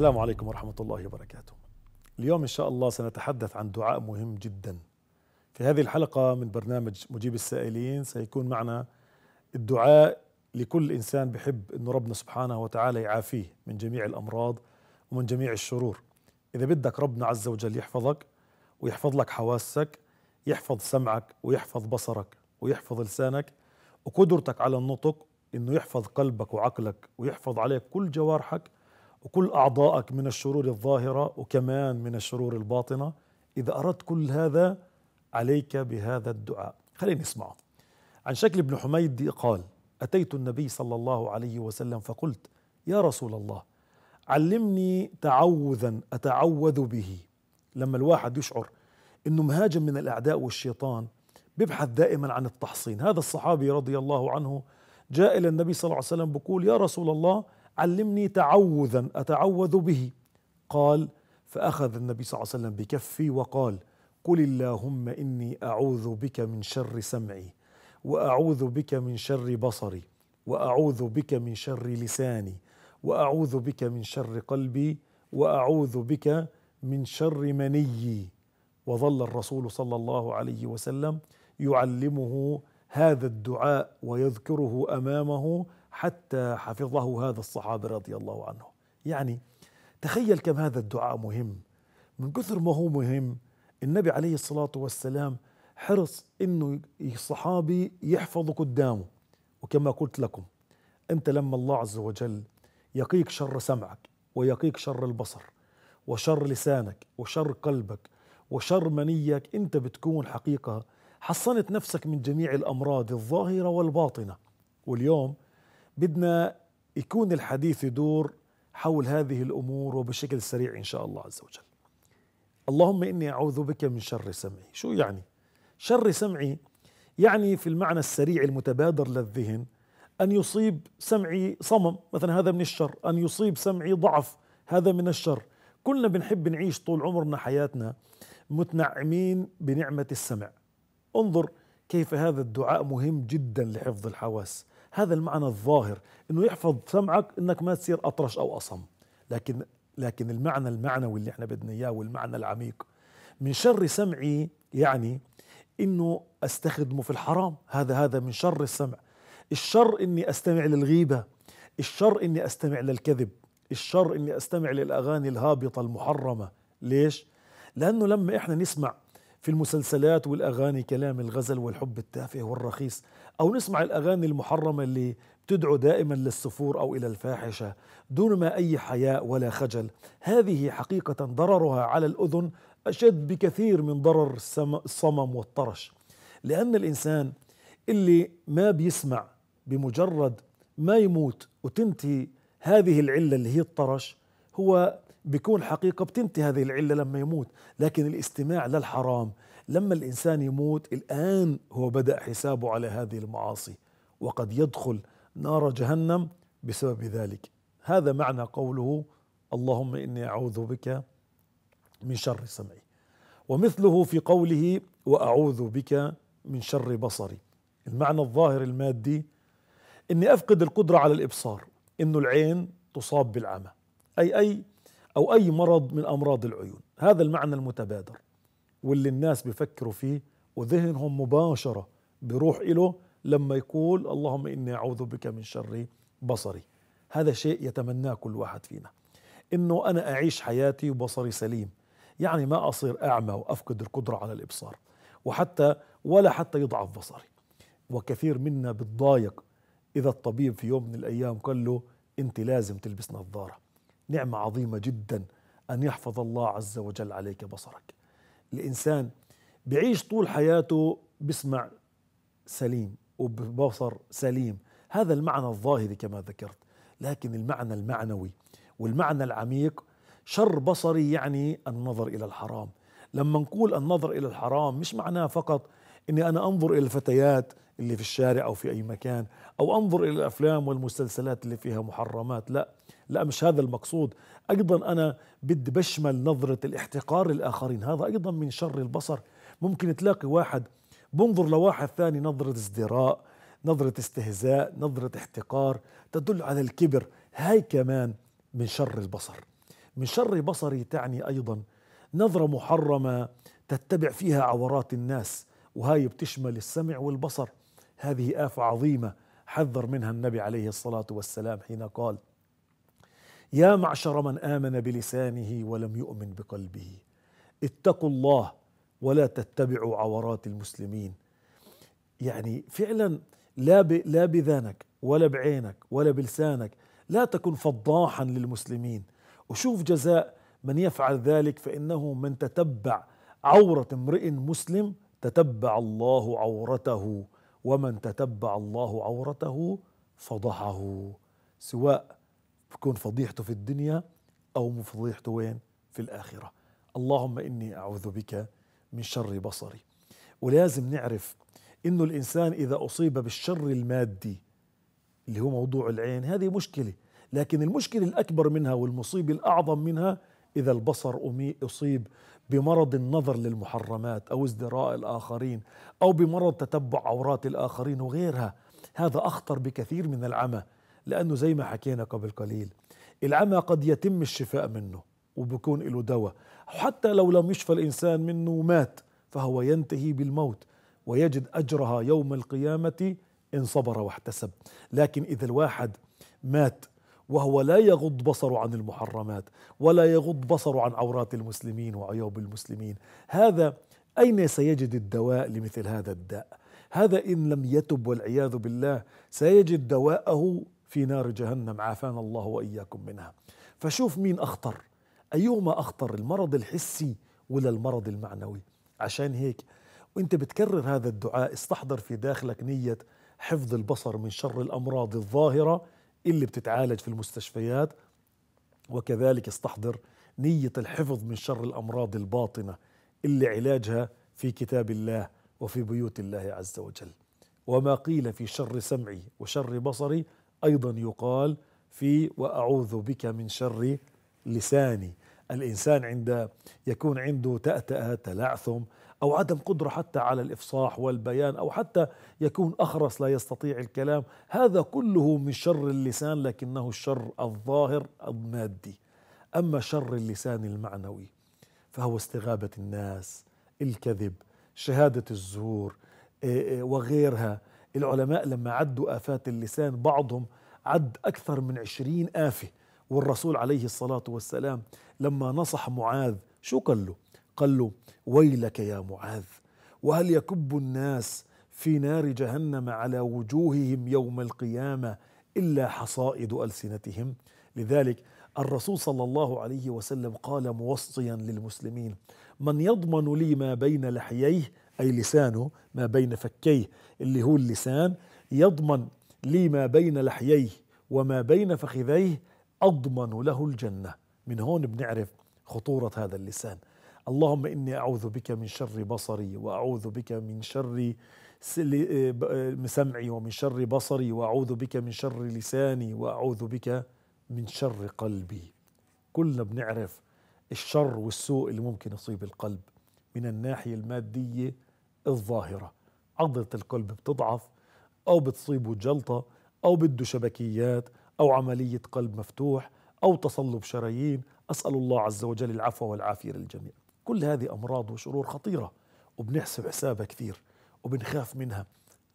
السلام عليكم ورحمة الله وبركاته. اليوم إن شاء الله سنتحدث عن دعاء مهم جدا. في هذه الحلقة من برنامج مجيب السائلين سيكون معنا الدعاء لكل إنسان بحب أن ربنا سبحانه وتعالى يعافيه من جميع الأمراض ومن جميع الشرور. إذا بدك ربنا عز وجل يحفظك ويحفظ لك حواسك، يحفظ سمعك ويحفظ بصرك ويحفظ لسانك وقدرتك على النطق انه يحفظ قلبك وعقلك ويحفظ عليك كل جوارحك وكل أعضائك من الشرور الظاهرة وكمان من الشرور الباطنة إذا أردت كل هذا عليك بهذا الدعاء خلينا نسمعه عن شكل بن حميد قال أتيت النبي صلى الله عليه وسلم فقلت يا رسول الله علمني تعوذا أتعوذ به لما الواحد يشعر أنه مهاجم من الأعداء والشيطان بيبحث دائما عن التحصين هذا الصحابي رضي الله عنه جاء إلى النبي صلى الله عليه وسلم بقول يا رسول الله علمني تعوذا أتعوذ به قال فأخذ النبي صلى الله عليه وسلم بكفي وقال قل اللهم إني أعوذ بك من شر سمعي وأعوذ بك من شر بصري وأعوذ بك من شر لساني وأعوذ بك من شر قلبي وأعوذ بك من شر منيي وظل الرسول صلى الله عليه وسلم يعلمه هذا الدعاء ويذكره امامه حتى حفظه هذا الصحابي رضي الله عنه يعني تخيل كم هذا الدعاء مهم من كثر ما هو مهم النبي عليه الصلاة والسلام حرص انه الصحابي يحفظ قدامه وكما قلت لكم انت لما الله عز وجل يقيك شر سمعك ويقيك شر البصر وشر لسانك وشر قلبك وشر منيك انت بتكون حقيقه حصنت نفسك من جميع الامراض الظاهره والباطنه واليوم بدنا يكون الحديث يدور حول هذه الأمور وبشكل سريع إن شاء الله عز وجل اللهم إني أعوذ بك من شر سمعي شو يعني؟ شر سمعي يعني في المعنى السريع المتبادر للذهن أن يصيب سمعي صمم مثلا هذا من الشر أن يصيب سمعي ضعف هذا من الشر كلنا بنحب نعيش طول عمرنا حياتنا متنعمين بنعمة السمع انظر كيف هذا الدعاء مهم جدا لحفظ الحواس هذا المعنى الظاهر انه يحفظ سمعك انك ما تصير اطرش او اصم لكن لكن المعنى المعنوي اللي احنا بدنا اياه والمعنى العميق من شر سمعي يعني انه استخدمه في الحرام هذا هذا من شر السمع الشر اني استمع للغيبه الشر اني استمع للكذب الشر اني استمع للاغاني الهابطه المحرمه ليش لانه لما احنا نسمع في المسلسلات والأغاني كلام الغزل والحب التافه والرخيص أو نسمع الأغاني المحرمة اللي بتدعو دائما للسفور أو إلى الفاحشة دون ما أي حياء ولا خجل هذه حقيقة ضررها على الأذن أشد بكثير من ضرر الصمم والطرش لأن الإنسان اللي ما بيسمع بمجرد ما يموت وتنتهي هذه العلة اللي هي الطرش هو بيكون حقيقة بتنتهي هذه العلة لما يموت لكن الاستماع للحرام لما الإنسان يموت الآن هو بدأ حسابه على هذه المعاصي وقد يدخل نار جهنم بسبب ذلك هذا معنى قوله اللهم إني أعوذ بك من شر سمعي ومثله في قوله وأعوذ بك من شر بصري المعنى الظاهر المادي إني أفقد القدرة على الإبصار إنه العين تصاب بالعمى أي أي أو أي مرض من أمراض العيون هذا المعنى المتبادر واللي الناس بيفكروا فيه وذهنهم مباشرة بيروح إله لما يقول اللهم إني أعوذ بك من شر بصري هذا شيء يتمناه كل واحد فينا إنه أنا أعيش حياتي وبصري سليم يعني ما أصير أعمى وأفقد القدرة على الإبصار وحتى ولا حتى يضعف بصري وكثير منا بتضايق إذا الطبيب في يوم من الأيام قال له أنت لازم تلبس نظارة نعمة عظيمة جدا أن يحفظ الله عز وجل عليك بصرك الإنسان بيعيش طول حياته بسمع سليم وببصر سليم هذا المعنى الظاهري كما ذكرت لكن المعنى المعنوي والمعنى العميق شر بصري يعني النظر إلى الحرام لما نقول النظر إلى الحرام مش معناه فقط أني أنا أنظر إلى الفتيات اللي في الشارع أو في أي مكان أو أنظر إلى الأفلام والمسلسلات اللي فيها محرمات لا لا مش هذا المقصود أيضا أنا بدي بشمل نظرة الاحتقار للآخرين هذا أيضا من شر البصر ممكن تلاقي واحد بنظر لواحد ثاني نظرة ازدراء نظرة استهزاء نظرة احتقار تدل على الكبر هاي كمان من شر البصر من شر بصري تعني أيضا نظرة محرمة تتبع فيها عورات الناس وهاي بتشمل السمع والبصر هذه آفة عظيمة حذر منها النبي عليه الصلاة والسلام حين قال يا معشر من آمن بلسانه ولم يؤمن بقلبه اتقوا الله ولا تتبعوا عورات المسلمين يعني فعلا لا لا بذانك ولا بعينك ولا بلسانك لا تكن فضاحا للمسلمين وشوف جزاء من يفعل ذلك فإنه من تتبع عورة امرئ مسلم تتبع الله عورته ومن تتبع الله عورته فضحه سواء بكون فضيحته في الدنيا أو فضيحته وين في الآخرة اللهم إني أعوذ بك من شر بصري ولازم نعرف إنه الإنسان إذا أصيب بالشر المادي اللي هو موضوع العين هذه مشكلة لكن المشكلة الأكبر منها والمصيبة الأعظم منها إذا البصر أصيب بمرض النظر للمحرمات أو ازدراء الآخرين أو بمرض تتبع عورات الآخرين وغيرها هذا أخطر بكثير من العمى لأنه زي ما حكينا قبل قليل العمى قد يتم الشفاء منه وبكون له دواء حتى لو لم يشفى الإنسان منه ومات فهو ينتهي بالموت ويجد أجرها يوم القيامة إن صبر واحتسب لكن إذا الواحد مات وهو لا يغض بصره عن المحرمات ولا يغض بصره عن عورات المسلمين وعيوب المسلمين هذا أين سيجد الدواء لمثل هذا الداء هذا إن لم يتب والعياذ بالله سيجد دواءه في نار جهنم عافانا الله وإياكم منها فشوف مين أخطر أيهما أخطر المرض الحسي ولا المرض المعنوي عشان هيك وانت بتكرر هذا الدعاء استحضر في داخلك نية حفظ البصر من شر الأمراض الظاهرة اللي بتتعالج في المستشفيات وكذلك استحضر نية الحفظ من شر الأمراض الباطنة اللي علاجها في كتاب الله وفي بيوت الله عز وجل وما قيل في شر سمعي وشر بصري أيضا يقال في وأعوذ بك من شر لساني الإنسان عند يكون عنده تأتأة تلعثم أو عدم قدرة حتى على الإفصاح والبيان أو حتى يكون أخرس لا يستطيع الكلام هذا كله من شر اللسان لكنه الشر الظاهر المادي أما شر اللسان المعنوي فهو استغابة الناس الكذب شهادة الزور إيه، إيه، وغيرها العلماء لما عدوا آفات اللسان بعضهم عد أكثر من عشرين آفة والرسول عليه الصلاة والسلام لما نصح معاذ شو قال له قال له ويلك يا معاذ وهل يكب الناس في نار جهنم على وجوههم يوم القيامه الا حصائد السنتهم لذلك الرسول صلى الله عليه وسلم قال موصيا للمسلمين من يضمن لي ما بين لحييه اي لسانه ما بين فكيه اللي هو اللسان يضمن لي ما بين لحييه وما بين فخذيه اضمن له الجنه من هون بنعرف خطوره هذا اللسان اللهم إني أعوذ بك من شر بصري وأعوذ بك من شر آه، آه، سمعي ومن شر بصري وأعوذ بك من شر لساني وأعوذ بك من شر قلبي كلنا بنعرف الشر والسوء اللي ممكن يصيب القلب من الناحية المادية الظاهرة عضلة القلب بتضعف أو بتصيبه جلطة أو بده شبكيات أو عملية قلب مفتوح أو تصلب شرايين أسأل الله عز وجل العفو والعافية للجميع كل هذه أمراض وشرور خطيرة وبنحسب حسابها كثير وبنخاف منها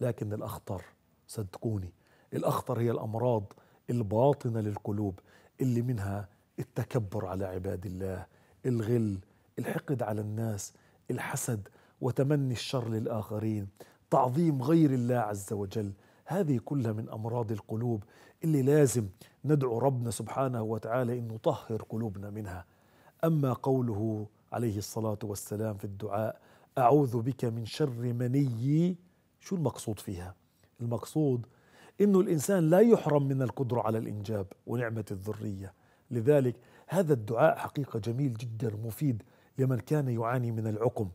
لكن الأخطر صدقوني الأخطر هي الأمراض الباطنة للقلوب اللي منها التكبر على عباد الله الغل الحقد على الناس الحسد وتمني الشر للآخرين تعظيم غير الله عز وجل هذه كلها من أمراض القلوب اللي لازم ندعو ربنا سبحانه وتعالى أن نطهر قلوبنا منها أما قوله عليه الصلاة والسلام في الدعاء أعوذ بك من شر مني شو المقصود فيها المقصود انه الانسان لا يحرم من القدره على الانجاب ونعمه الذريه لذلك هذا الدعاء حقيقه جميل جدا مفيد لمن كان يعاني من العقم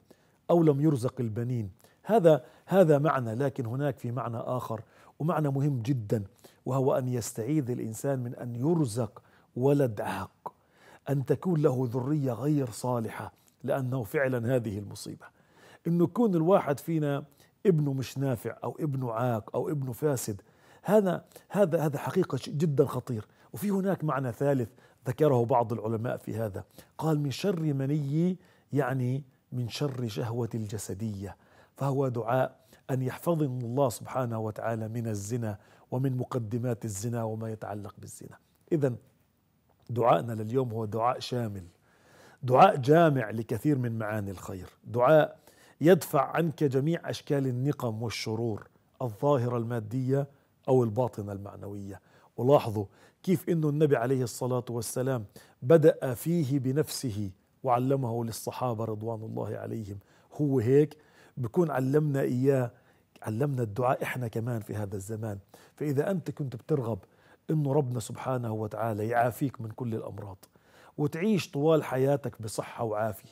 او لم يرزق البنين هذا هذا معنى لكن هناك في معنى اخر ومعنى مهم جدا وهو ان يستعيذ الانسان من ان يرزق ولد عاق أن تكون له ذرية غير صالحة لأنه فعلا هذه المصيبة أنه يكون الواحد فينا ابنه مش نافع أو ابنه عاق أو ابنه فاسد هذا هذا هذا حقيقة جدا خطير وفي هناك معنى ثالث ذكره بعض العلماء في هذا قال من شر مني يعني من شر شهوة الجسدية فهو دعاء أن يحفظني الله سبحانه وتعالى من الزنا ومن مقدمات الزنا وما يتعلق بالزنا إذا دعائنا لليوم هو دعاء شامل دعاء جامع لكثير من معاني الخير دعاء يدفع عنك جميع اشكال النقم والشرور الظاهره الماديه او الباطنه المعنويه ولاحظوا كيف انه النبي عليه الصلاه والسلام بدا فيه بنفسه وعلمه للصحابه رضوان الله عليهم هو هيك بكون علمنا اياه علمنا الدعاء احنا كمان في هذا الزمان فاذا انت كنت بترغب انه ربنا سبحانه وتعالى يعافيك من كل الامراض وتعيش طوال حياتك بصحه وعافيه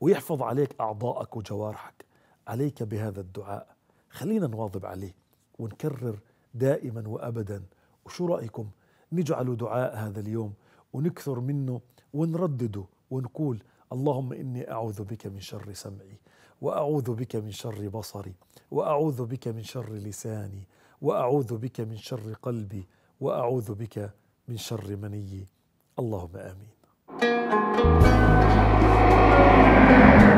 ويحفظ عليك اعضائك وجوارحك عليك بهذا الدعاء خلينا نواظب عليه ونكرر دائما وابدا وشو رايكم نجعل دعاء هذا اليوم ونكثر منه ونردده ونقول اللهم اني اعوذ بك من شر سمعي واعوذ بك من شر بصري واعوذ بك من شر لساني واعوذ بك من شر قلبي واعوذ بك من شر مني اللهم امين